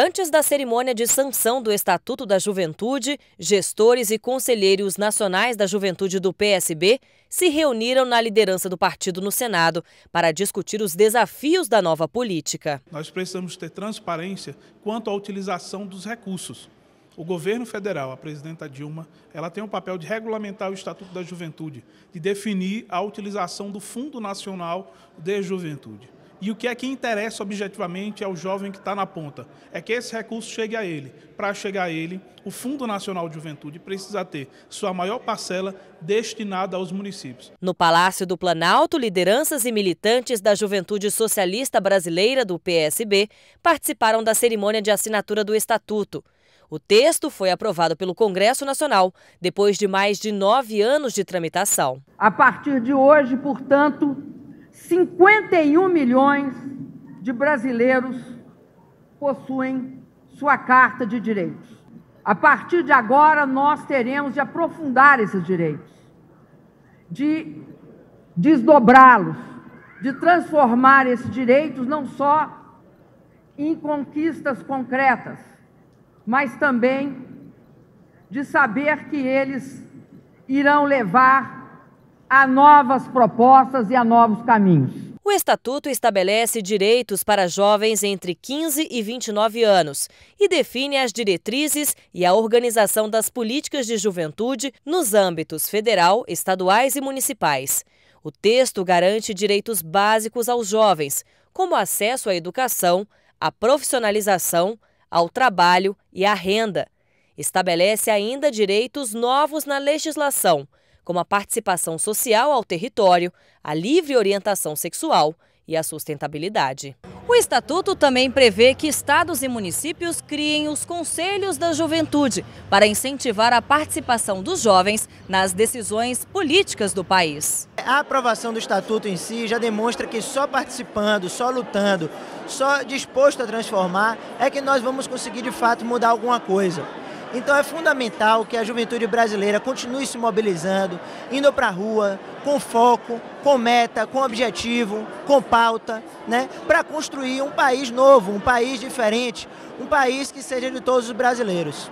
Antes da cerimônia de sanção do Estatuto da Juventude, gestores e conselheiros nacionais da juventude do PSB se reuniram na liderança do partido no Senado para discutir os desafios da nova política. Nós precisamos ter transparência quanto à utilização dos recursos. O governo federal, a presidenta Dilma, ela tem o papel de regulamentar o Estatuto da Juventude, de definir a utilização do Fundo Nacional de Juventude. E o que é que interessa objetivamente ao é jovem que está na ponta? É que esse recurso chegue a ele. Para chegar a ele, o Fundo Nacional de Juventude precisa ter sua maior parcela destinada aos municípios. No Palácio do Planalto, lideranças e militantes da Juventude Socialista Brasileira, do PSB, participaram da cerimônia de assinatura do Estatuto. O texto foi aprovado pelo Congresso Nacional depois de mais de nove anos de tramitação. A partir de hoje, portanto, 51 milhões de brasileiros possuem sua Carta de Direitos. A partir de agora, nós teremos de aprofundar esses direitos, de desdobrá-los, de transformar esses direitos não só em conquistas concretas, mas também de saber que eles irão levar a novas propostas e a novos caminhos. O Estatuto estabelece direitos para jovens entre 15 e 29 anos e define as diretrizes e a organização das políticas de juventude nos âmbitos federal, estaduais e municipais. O texto garante direitos básicos aos jovens, como acesso à educação, à profissionalização, ao trabalho e à renda. Estabelece ainda direitos novos na legislação como a participação social ao território, a livre orientação sexual e a sustentabilidade. O Estatuto também prevê que estados e municípios criem os Conselhos da Juventude para incentivar a participação dos jovens nas decisões políticas do país. A aprovação do Estatuto em si já demonstra que só participando, só lutando, só disposto a transformar é que nós vamos conseguir de fato mudar alguma coisa. Então é fundamental que a juventude brasileira continue se mobilizando, indo para a rua, com foco, com meta, com objetivo, com pauta, né? para construir um país novo, um país diferente, um país que seja de todos os brasileiros.